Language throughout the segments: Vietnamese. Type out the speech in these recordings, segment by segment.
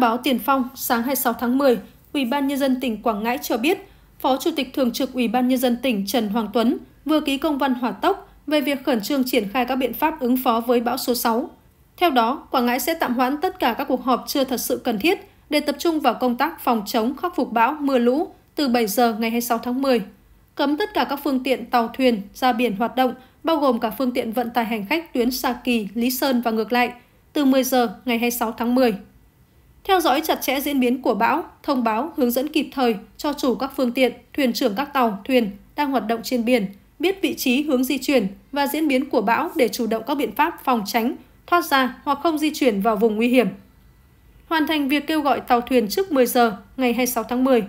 báo Tiền Phong, sáng 26 tháng 10, Ủy ban nhân dân tỉnh Quảng Ngãi cho biết, Phó Chủ tịch Thường trực Ủy ban nhân dân tỉnh Trần Hoàng Tuấn vừa ký công văn hỏa tốc về việc khẩn trương triển khai các biện pháp ứng phó với bão số 6. Theo đó, Quảng Ngãi sẽ tạm hoãn tất cả các cuộc họp chưa thật sự cần thiết để tập trung vào công tác phòng chống khắc phục bão mưa lũ từ 7 giờ ngày 26 tháng 10. Cấm tất cả các phương tiện tàu thuyền ra biển hoạt động, bao gồm cả phương tiện vận tải hành khách tuyến Sa Kỳ, Lý Sơn và ngược lại, từ 10 giờ ngày 26 tháng 10 theo dõi chặt chẽ diễn biến của bão, thông báo, hướng dẫn kịp thời cho chủ các phương tiện, thuyền trưởng các tàu, thuyền đang hoạt động trên biển, biết vị trí hướng di chuyển và diễn biến của bão để chủ động các biện pháp phòng tránh, thoát ra hoặc không di chuyển vào vùng nguy hiểm. Hoàn thành việc kêu gọi tàu thuyền trước 10 giờ ngày 26 tháng 10.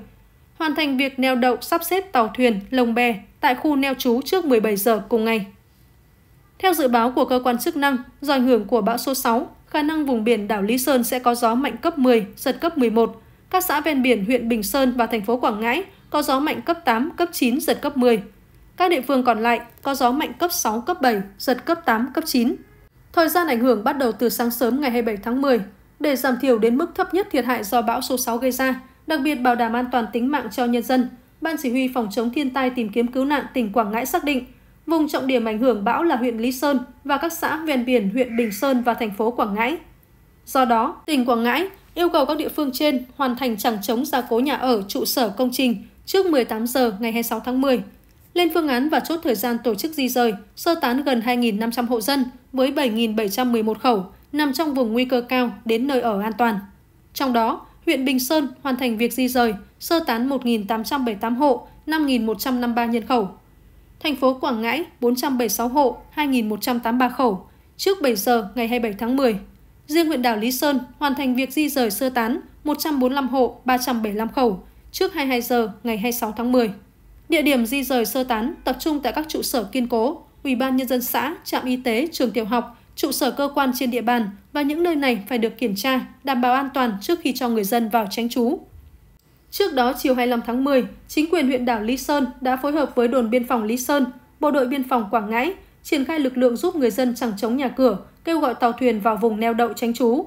Hoàn thành việc neo đậu sắp xếp tàu thuyền, lồng bè tại khu neo trú trước 17 giờ cùng ngày. Theo dự báo của cơ quan chức năng, do ảnh hưởng của bão số 6, Khả năng vùng biển đảo Lý Sơn sẽ có gió mạnh cấp 10, giật cấp 11. Các xã ven biển huyện Bình Sơn và thành phố Quảng Ngãi có gió mạnh cấp 8, cấp 9, giật cấp 10. Các địa phương còn lại có gió mạnh cấp 6, cấp 7, giật cấp 8, cấp 9. Thời gian ảnh hưởng bắt đầu từ sáng sớm ngày 27 tháng 10 để giảm thiểu đến mức thấp nhất thiệt hại do bão số 6 gây ra, đặc biệt bảo đảm an toàn tính mạng cho nhân dân. Ban chỉ huy phòng chống thiên tai tìm kiếm cứu nạn tỉnh Quảng Ngãi xác định Vùng trọng điểm ảnh hưởng bão là huyện Lý Sơn và các xã ven biển huyện Bình Sơn và thành phố Quảng Ngãi. Do đó, tỉnh Quảng Ngãi yêu cầu các địa phương trên hoàn thành chẳng chống gia cố nhà ở trụ sở công trình trước 18 giờ ngày 26 tháng 10, lên phương án và chốt thời gian tổ chức di rời, sơ tán gần 2.500 hộ dân với 7.711 khẩu nằm trong vùng nguy cơ cao đến nơi ở an toàn. Trong đó, huyện Bình Sơn hoàn thành việc di rời, sơ tán 1.878 hộ, 5.153 nhân khẩu Thành phố Quảng Ngãi 476 hộ, 2.183 khẩu, trước 7 giờ ngày 27 tháng 10. Riêng huyện đảo Lý Sơn hoàn thành việc di rời sơ tán 145 hộ, 375 khẩu, trước 22 giờ ngày 26 tháng 10. Địa điểm di rời sơ tán tập trung tại các trụ sở kiên cố, Ủy ban Nhân dân xã, trạm y tế, trường tiểu học, trụ sở cơ quan trên địa bàn và những nơi này phải được kiểm tra, đảm bảo an toàn trước khi cho người dân vào tránh trú. Trước đó, chiều 25 tháng 10, chính quyền huyện đảo Lý Sơn đã phối hợp với đồn biên phòng Lý Sơn, bộ đội biên phòng Quảng Ngãi triển khai lực lượng giúp người dân chẳng chống nhà cửa, kêu gọi tàu thuyền vào vùng neo đậu tránh trú.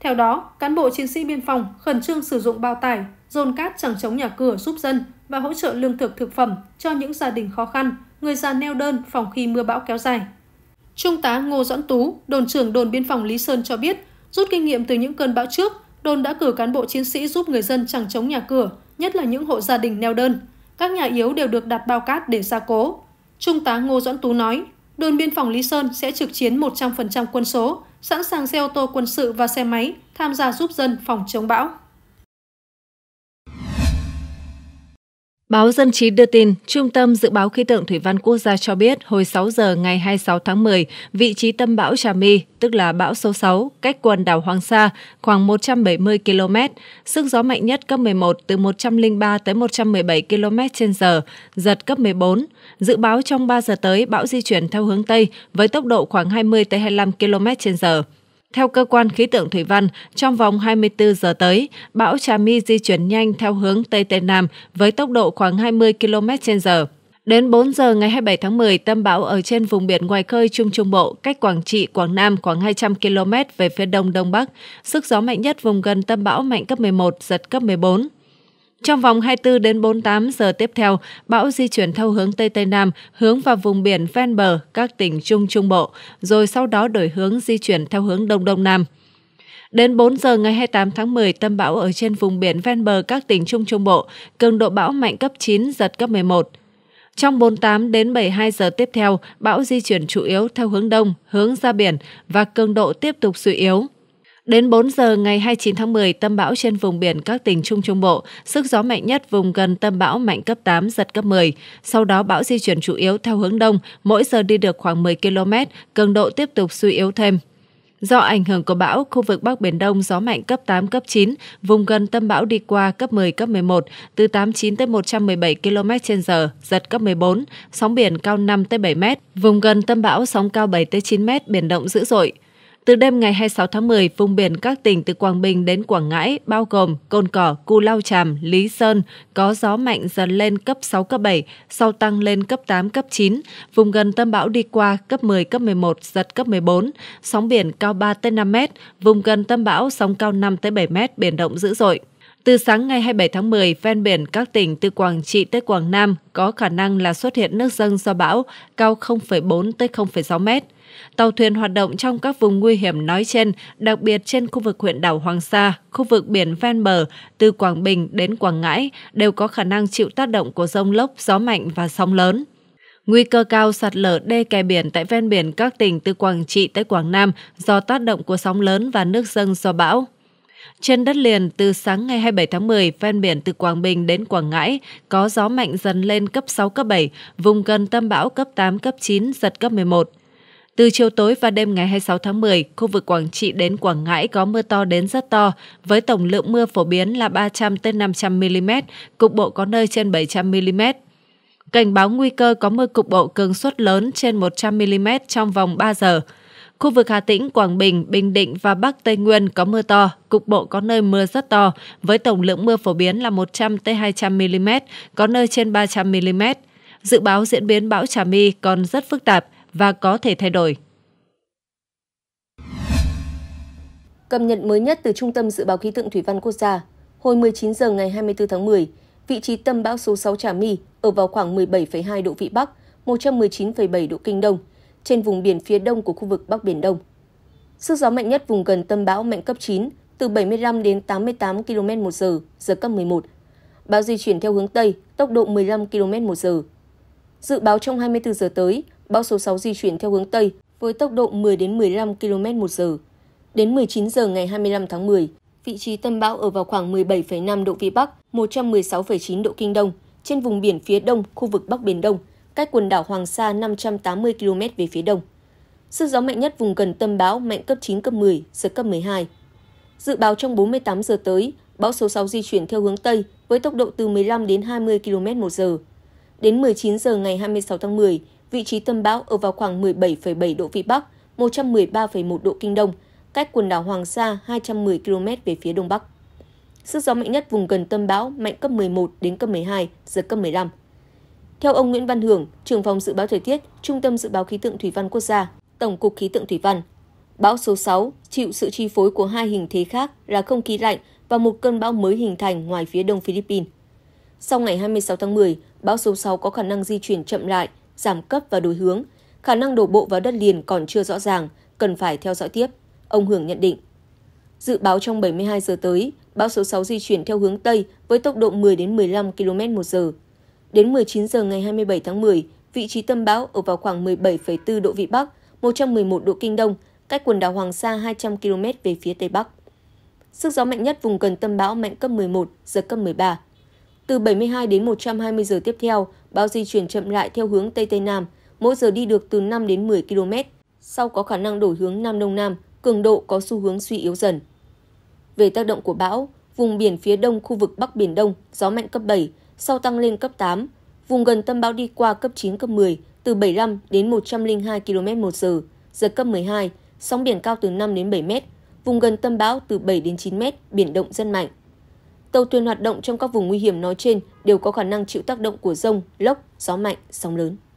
Theo đó, cán bộ chiến sĩ biên phòng khẩn trương sử dụng bao tải, dồn cát chẳng chống nhà cửa giúp dân và hỗ trợ lương thực thực phẩm cho những gia đình khó khăn, người già neo đơn phòng khi mưa bão kéo dài. Trung tá Ngô Doãn Tú, đồn trưởng đồn biên phòng Lý Sơn cho biết, rút kinh nghiệm từ những cơn bão trước, Đồn đã cử cán bộ chiến sĩ giúp người dân chẳng chống nhà cửa, nhất là những hộ gia đình neo đơn. Các nhà yếu đều được đặt bao cát để gia cố. Trung tá Ngô Doãn Tú nói, đồn biên phòng Lý Sơn sẽ trực chiến 100% quân số, sẵn sàng xe ô tô quân sự và xe máy tham gia giúp dân phòng chống bão. Báo Dân chí đưa tin, Trung tâm Dự báo Khí tượng Thủy văn Quốc gia cho biết hồi 6 giờ ngày 26 tháng 10, vị trí tâm bão Trà My, tức là bão số 6, cách quần đảo Hoàng Sa khoảng 170 km, sức gió mạnh nhất cấp 11 từ 103 tới 117 km h giật cấp 14. Dự báo trong 3 giờ tới, bão di chuyển theo hướng Tây với tốc độ khoảng 20 tới 25 km h theo cơ quan khí tượng Thủy Văn, trong vòng 24 giờ tới, bão Trà My di chuyển nhanh theo hướng Tây Tây Nam với tốc độ khoảng 20 km h Đến 4 giờ ngày 27 tháng 10, tâm bão ở trên vùng biển ngoài khơi Trung Trung Bộ, cách Quảng Trị, Quảng Nam khoảng 200 km về phía đông đông bắc. Sức gió mạnh nhất vùng gần tâm bão mạnh cấp 11, giật cấp 14. Trong vòng 24 đến 48 giờ tiếp theo, bão di chuyển theo hướng Tây Tây Nam, hướng vào vùng biển ven bờ các tỉnh Trung Trung Bộ, rồi sau đó đổi hướng di chuyển theo hướng Đông Đông Nam. Đến 4 giờ ngày 28 tháng 10, tâm bão ở trên vùng biển ven bờ các tỉnh Trung Trung Bộ, cường độ bão mạnh cấp 9, giật cấp 11. Trong 48 đến 72 giờ tiếp theo, bão di chuyển chủ yếu theo hướng đông, hướng ra biển và cường độ tiếp tục suy yếu. Đến 4 giờ ngày 29 tháng 10, tâm bão trên vùng biển các tỉnh Trung Trung Bộ, sức gió mạnh nhất vùng gần tâm bão mạnh cấp 8, giật cấp 10. Sau đó bão di chuyển chủ yếu theo hướng đông, mỗi giờ đi được khoảng 10 km, cường độ tiếp tục suy yếu thêm. Do ảnh hưởng của bão, khu vực Bắc Biển Đông gió mạnh cấp 8, cấp 9, vùng gần tâm bão đi qua cấp 10, cấp 11, từ 89 tới 117 km h giật cấp 14, sóng biển cao 5 tới 7 m. Vùng gần tâm bão sóng cao 7 tới 9 m, biển động dữ dội. Từ đêm ngày 26 tháng 10, vùng biển các tỉnh từ Quảng Bình đến Quảng Ngãi, bao gồm Côn Cỏ, Cù Lao Tràm, Lý Sơn, có gió mạnh dần lên cấp 6, cấp 7, sau tăng lên cấp 8, cấp 9. Vùng gần tâm bão đi qua cấp 10, cấp 11, giật cấp 14. Sóng biển cao 3-5 mét, vùng gần tâm bão sóng cao 5-7 mét, biển động dữ dội. Từ sáng ngày 27 tháng 10, ven biển các tỉnh từ Quảng Trị tới Quảng Nam có khả năng là xuất hiện nước dâng do bão cao 0,4 tới 0,6 mét. Tàu thuyền hoạt động trong các vùng nguy hiểm nói trên, đặc biệt trên khu vực huyện đảo Hoàng Sa, khu vực biển ven bờ từ Quảng Bình đến Quảng Ngãi đều có khả năng chịu tác động của rông lốc, gió mạnh và sóng lớn. Nguy cơ cao sạt lở đê kè biển tại ven biển các tỉnh từ Quảng Trị tới Quảng Nam do tác động của sóng lớn và nước dâng do bão. Trên đất liền, từ sáng ngày 27 tháng 10, ven biển từ Quảng Bình đến Quảng Ngãi có gió mạnh dần lên cấp 6, cấp 7, vùng gần tâm bão cấp 8, cấp 9, giật cấp 11. Từ chiều tối và đêm ngày 26 tháng 10, khu vực Quảng Trị đến Quảng Ngãi có mưa to đến rất to, với tổng lượng mưa phổ biến là 300 500 mm, cục bộ có nơi trên 700 mm. Cảnh báo nguy cơ có mưa cục bộ cường suất lớn trên 100 mm trong vòng 3 giờ. Khu vực Hà Tĩnh, Quảng Bình, Bình Định và Bắc Tây Nguyên có mưa to, cục bộ có nơi mưa rất to, với tổng lượng mưa phổ biến là 100-200 mm, có nơi trên 300 mm. Dự báo diễn biến bão Trà My còn rất phức tạp và có thể thay đổi. Cập nhật mới nhất từ Trung tâm Dự báo Khí tượng Thủy văn Quốc gia, hồi 19 giờ ngày 24 tháng 10, vị trí tâm bão số 6 Trà My ở vào khoảng 17,2 độ Vĩ Bắc, 119,7 độ Kinh Đông, trên vùng biển phía đông của khu vực Bắc Biển Đông. Sức gió mạnh nhất vùng gần tâm bão mạnh cấp 9, từ 75 đến 88 km một giờ, giật cấp 11. Bão di chuyển theo hướng Tây, tốc độ 15 km một giờ. Dự báo trong 24 giờ tới, bão số 6 di chuyển theo hướng Tây với tốc độ 10 đến 15 km một giờ. Đến 19 giờ ngày 25 tháng 10, vị trí tâm bão ở vào khoảng 17,5 độ Vĩ Bắc, 116,9 độ Kinh Đông, trên vùng biển phía đông khu vực Bắc Biển Đông, cách quần đảo Hoàng Sa 580 km về phía đông. Sức gió mạnh nhất vùng gần tâm bão mạnh cấp 9, cấp 10, giật cấp 12. Dự báo trong 48 giờ tới, bão số 6 di chuyển theo hướng Tây với tốc độ từ 15 đến 20 km một giờ. Đến 19 giờ ngày 26 tháng 10, vị trí tâm bão ở vào khoảng 17,7 độ Vĩ Bắc, 113,1 độ Kinh Đông, cách quần đảo Hoàng Sa 210 km về phía Đông Bắc. Sức gió mạnh nhất vùng gần tâm bão mạnh cấp 11 đến cấp 12, giật cấp 15 theo ông Nguyễn Văn Hưởng, trưởng phòng dự báo thời tiết, Trung tâm dự báo khí tượng thủy văn quốc gia, Tổng cục khí tượng thủy văn, bão số 6 chịu sự chi phối của hai hình thế khác là không khí lạnh và một cơn bão mới hình thành ngoài phía đông Philippines. Sau ngày 26 tháng 10, bão số 6 có khả năng di chuyển chậm lại, giảm cấp và đổi hướng, khả năng đổ bộ vào đất liền còn chưa rõ ràng, cần phải theo dõi tiếp, ông Hưởng nhận định. Dự báo trong 72 giờ tới, bão số 6 di chuyển theo hướng Tây với tốc độ 10 đến 15 km một giờ, Đến 19 giờ ngày 27 tháng 10, vị trí tâm bão ở vào khoảng 17,4 độ Vĩ Bắc, 111 độ Kinh Đông, cách quần đảo Hoàng Sa 200 km về phía Tây Bắc. Sức gió mạnh nhất vùng gần tâm bão mạnh cấp 11, giật cấp 13. Từ 72 đến 120 giờ tiếp theo, bão di chuyển chậm lại theo hướng Tây Tây Nam, mỗi giờ đi được từ 5 đến 10 km, sau có khả năng đổi hướng Nam Đông Nam, cường độ có xu hướng suy yếu dần. Về tác động của bão, vùng biển phía đông khu vực Bắc Biển Đông, gió mạnh cấp 7, sau tăng lên cấp 8, vùng gần tâm bão đi qua cấp 9, cấp 10, từ 75 đến 102 km một giờ, giật cấp 12, sóng biển cao từ 5 đến 7 mét, vùng gần tâm bão từ 7 đến 9 mét, biển động rất mạnh. Tàu thuyền hoạt động trong các vùng nguy hiểm nói trên đều có khả năng chịu tác động của rông, lốc, gió mạnh, sóng lớn.